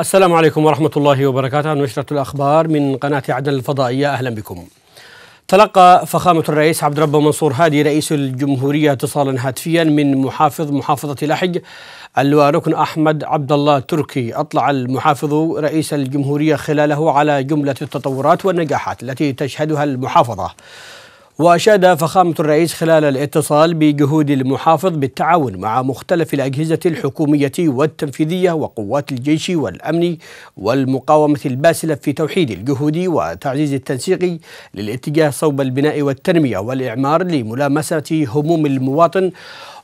السلام عليكم ورحمة الله وبركاته نشرة الأخبار من قناة عدن الفضائية أهلا بكم تلقى فخامة الرئيس عبد ربه منصور هادي رئيس الجمهورية اتصالا هاتفيا من محافظ محافظة لحج ركن أحمد عبد الله تركي أطلع المحافظ رئيس الجمهورية خلاله على جملة التطورات والنجاحات التي تشهدها المحافظة وأشاد فخامة الرئيس خلال الاتصال بجهود المحافظ بالتعاون مع مختلف الأجهزة الحكومية والتنفيذية وقوات الجيش والأمن والمقاومة الباسلة في توحيد الجهود وتعزيز التنسيق للاتجاه صوب البناء والتنمية والإعمار لملامسة هموم المواطن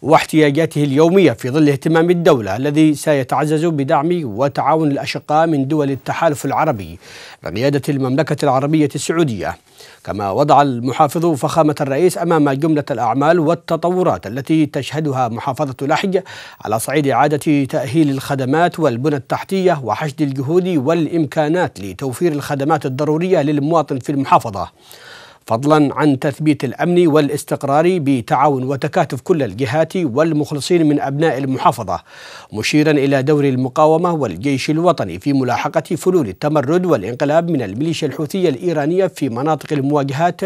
واحتياجاته اليومية في ظل اهتمام الدولة الذي سيتعزز بدعم وتعاون الأشقاء من دول التحالف العربي بقيادة المملكة العربية السعودية كما وضع المحافظ فخامة الرئيس أمام جملة الأعمال والتطورات التي تشهدها محافظة لحج على صعيد إعادة تأهيل الخدمات والبنى التحتية وحشد الجهود والإمكانات لتوفير الخدمات الضرورية للمواطن في المحافظة فضلا عن تثبيت الامن والاستقرار بتعاون وتكاتف كل الجهات والمخلصين من ابناء المحافظه مشيرا الى دور المقاومه والجيش الوطني في ملاحقه فلول التمرد والانقلاب من الميليشيا الحوثيه الايرانيه في مناطق المواجهات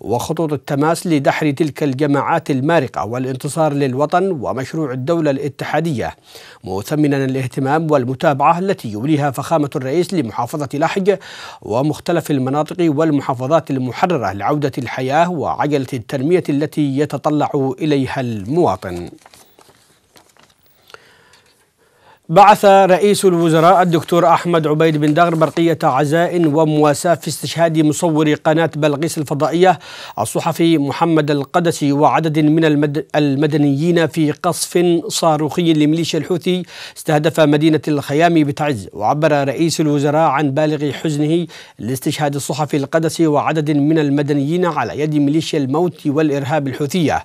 وخطوط التماس لدحر تلك الجماعات المارقة والانتصار للوطن ومشروع الدولة الاتحادية مثمنا الاهتمام والمتابعة التي يوليها فخامة الرئيس لمحافظة لحج ومختلف المناطق والمحافظات المحررة لعودة الحياة وعجلة التنمية التي يتطلع إليها المواطن بعث رئيس الوزراء الدكتور أحمد عبيد بن دغر برقية عزاء ومواساة في استشهاد مصور قناة بلغيس الفضائية الصحفي محمد القدسي وعدد من المدنيين في قصف صاروخي لميليشيا الحوثي استهدف مدينة الخيام بتعز وعبر رئيس الوزراء عن بالغ حزنه لاستشهاد الصحفي القدسي وعدد من المدنيين على يد ميليشيا الموت والإرهاب الحوثية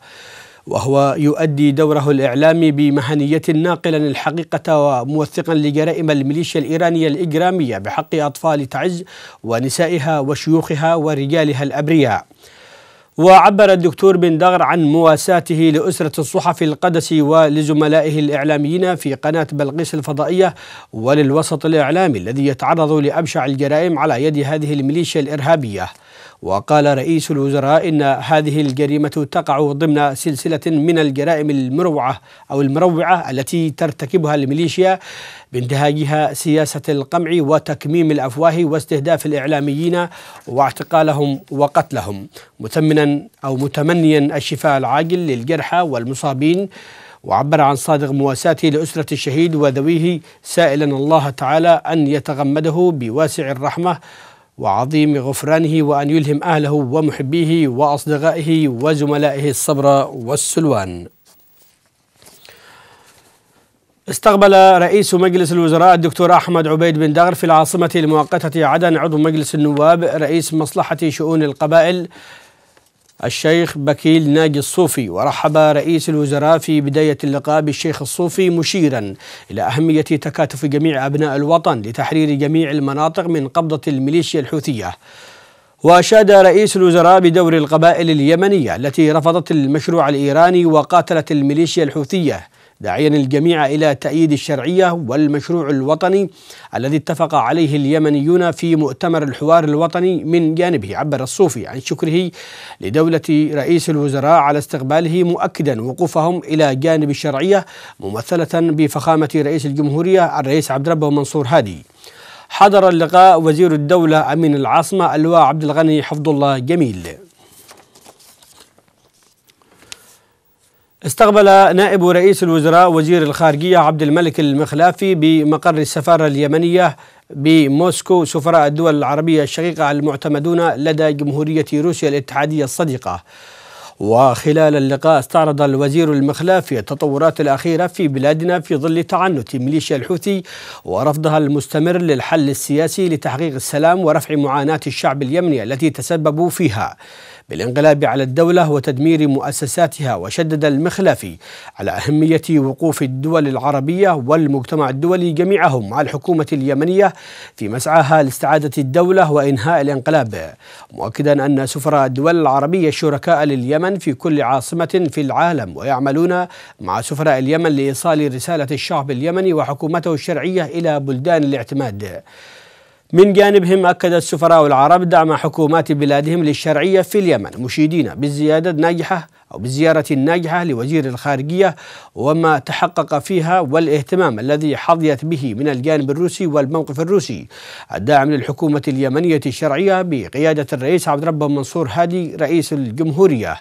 وهو يؤدي دوره الإعلامي بمهنية ناقلا الحقيقة وموثقا لجرائم الميليشيا الإيرانية الإجرامية بحق أطفال تعز ونسائها وشيوخها ورجالها الأبرياء وعبر الدكتور بن دغر عن مواساته لأسرة الصحفي القدسي ولزملائه الإعلاميين في قناة بلقيس الفضائية وللوسط الإعلامي الذي يتعرض لأبشع الجرائم على يد هذه الميليشيا الإرهابية وقال رئيس الوزراء إن هذه الجريمة تقع ضمن سلسلة من الجرائم المروعة أو المروعة التي ترتكبها الميليشيا بانتهاجها سياسة القمع وتكميم الأفواه واستهداف الإعلاميين واعتقالهم وقتلهم مثمنا أو متمنيا الشفاء العاجل للجرحى والمصابين وعبر عن صادق مواساته لأسرة الشهيد وذويه سائلا الله تعالى أن يتغمده بواسع الرحمة وعظيم غفرانه وأن يلهم أهله ومحبيه وأصدقائه وزملائه الصبر والسلوان استقبل رئيس مجلس الوزراء الدكتور أحمد عبيد بن دغر في العاصمة المؤقتة عدن عضو مجلس النواب رئيس مصلحة شؤون القبائل الشيخ بكيل ناجي الصوفي ورحب رئيس الوزراء في بداية اللقاء بالشيخ الصوفي مشيرا إلى أهمية تكاتف جميع أبناء الوطن لتحرير جميع المناطق من قبضة الميليشيا الحوثية وأشاد رئيس الوزراء بدور القبائل اليمنية التي رفضت المشروع الإيراني وقاتلت الميليشيا الحوثية داعيا الجميع الى تأييد الشرعيه والمشروع الوطني الذي اتفق عليه اليمنيون في مؤتمر الحوار الوطني من جانبه عبر الصوفي عن شكره لدوله رئيس الوزراء على استقباله مؤكدا وقوفهم الى جانب الشرعيه ممثله بفخامه رئيس الجمهوريه الرئيس عبد ربه منصور هادي. حضر اللقاء وزير الدوله امين العاصمه اللواء عبد الغني حفظ الله جميل. استقبل نائب رئيس الوزراء وزير الخارجية عبد الملك المخلافي بمقر السفارة اليمنية بموسكو سفراء الدول العربية الشقيقة المعتمدون لدى جمهورية روسيا الاتحادية الصديقة وخلال اللقاء استعرض الوزير المخلافي التطورات الأخيرة في بلادنا في ظل تعنت ميليشيا الحوثي ورفضها المستمر للحل السياسي لتحقيق السلام ورفع معاناة الشعب اليمني التي تسببوا فيها بالانقلاب على الدولة وتدمير مؤسساتها وشدد المخلافي على أهمية وقوف الدول العربية والمجتمع الدولي جميعهم مع الحكومة اليمنية في مسعاها لاستعادة الدولة وإنهاء الانقلاب مؤكدا أن سفراء الدول العربية شركاء لليمن في كل عاصمة في العالم ويعملون مع سفراء اليمن لإيصال رسالة الشعب اليمني وحكومته الشرعية إلى بلدان الاعتماد من جانبهم أكد السفراء العرب دعم حكومات بلادهم للشرعية في اليمن مشيدين بالزيادة الناجحة أو بالزيارة الناجحة لوزير الخارجية وما تحقق فيها والاهتمام الذي حظيت به من الجانب الروسي والموقف الروسي الداعم للحكومة اليمنية الشرعية بقيادة الرئيس عبد ربه منصور هادي رئيس الجمهورية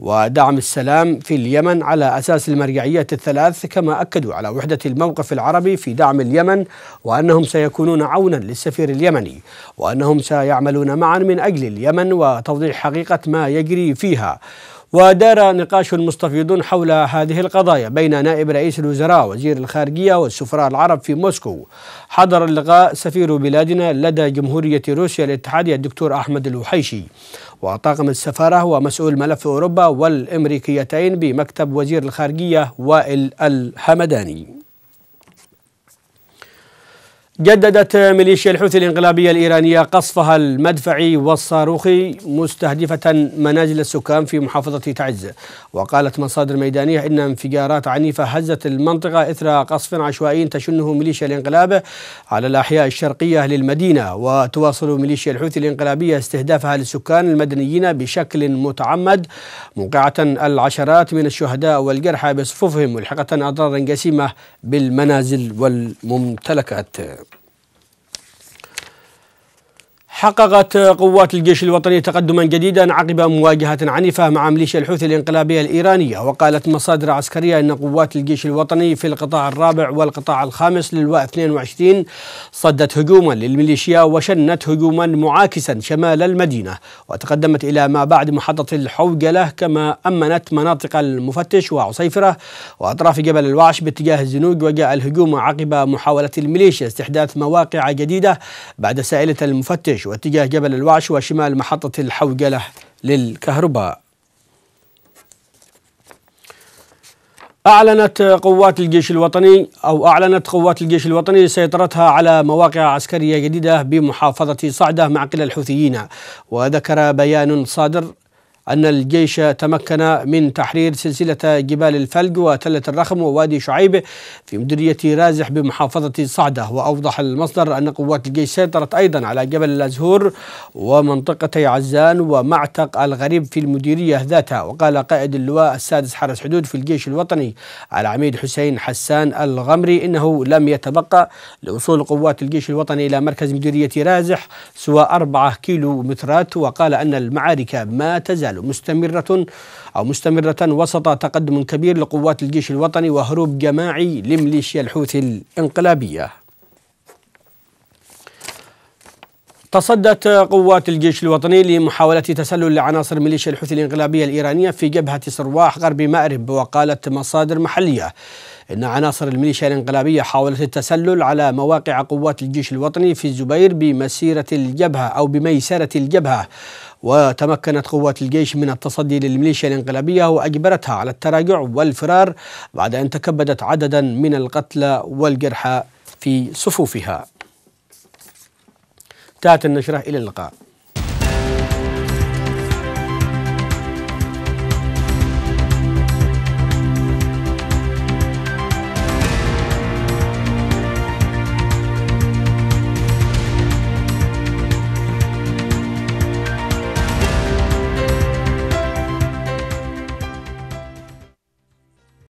ودعم السلام في اليمن على أساس المرجعية الثلاث كما أكدوا على وحدة الموقف العربي في دعم اليمن وأنهم سيكونون عونا للسفير اليمني وأنهم سيعملون معا من أجل اليمن وتوضيح حقيقة ما يجري فيها ودار نقاش المستفيضون حول هذه القضايا بين نائب رئيس الوزراء وزير الخارجية والسفراء العرب في موسكو حضر اللقاء سفير بلادنا لدى جمهورية روسيا الاتحادية الدكتور أحمد الوحيشي وطاقم السفارة ومسؤول ملف أوروبا والأمريكيتين بمكتب وزير الخارجية وائل الحمداني جددت ميليشيا الحوثي الانقلابية الإيرانية قصفها المدفعي والصاروخي مستهدفة منازل السكان في محافظة تعز وقالت مصادر ميدانية إن انفجارات عنيفة هزت المنطقة إثر قصف عشوائي تشنه ميليشيا الانقلاب على الأحياء الشرقية للمدينة وتواصل ميليشيا الحوثي الانقلابية استهدافها للسكان المدنيين بشكل متعمد موقعة العشرات من الشهداء والجرحى بصفوفهم ملحقة أضرارا جسيمة بالمنازل والممتلكات حققت قوات الجيش الوطني تقدما جديدا عقب مواجهة عنيفة مع ميليشيا الحوثي الانقلابية الإيرانية وقالت مصادر عسكرية أن قوات الجيش الوطني في القطاع الرابع والقطاع الخامس للواء 22 صدت هجوما للميليشيا وشنت هجوما معاكسا شمال المدينة وتقدمت إلى ما بعد محطة الحوجلة كما أمنت مناطق المفتش وعصيفرة وأطراف جبل الوعش باتجاه الزنوج وجاء الهجوم عقب محاولة الميليشيا استحداث مواقع جديدة بعد سائلة المفتش واتجاه جبل الوعش وشمال محطة الحوقلة للكهرباء أعلنت قوات الجيش الوطني أو أعلنت قوات الجيش الوطني سيطرتها على مواقع عسكرية جديدة بمحافظة صعدة مع قلى الحوثيين وذكر بيان صادر أن الجيش تمكن من تحرير سلسلة جبال الفلق وتلة الرخم ووادي شعيب في مديرية رازح بمحافظة صعدة وأوضح المصدر أن قوات الجيش سيطرت أيضا على جبل الأزهور ومنطقتي عزان ومعتق الغريب في المديرية ذاتها وقال قائد اللواء السادس حرس حدود في الجيش الوطني العميد حسين حسان الغمري إنه لم يتبقى لوصول قوات الجيش الوطني إلى مركز مديرية رازح سوى أربعة كيلو مترات وقال أن المعارك ما تزال مستمرة أو مستمرة وسط تقدم كبير لقوات الجيش الوطني وهروب جماعي لميليشيا الحوثي الانقلابية تصدت قوات الجيش الوطني لمحاولة تسلل لعناصر ميليشيا الحوثي الانقلابية الإيرانية في جبهة سرواح غرب مأرب وقالت مصادر محلية إن عناصر الميليشيا الانقلابية حاولت التسلل على مواقع قوات الجيش الوطني في الزبير بمسيرة الجبهة أو بميسرة الجبهة وتمكنت قوات الجيش من التصدي للميليشيا الانقلابية وأجبرتها على التراجع والفرار بعد أن تكبدت عددا من القتلى والجرحى في صفوفها انتهت النشرة إلى اللقاء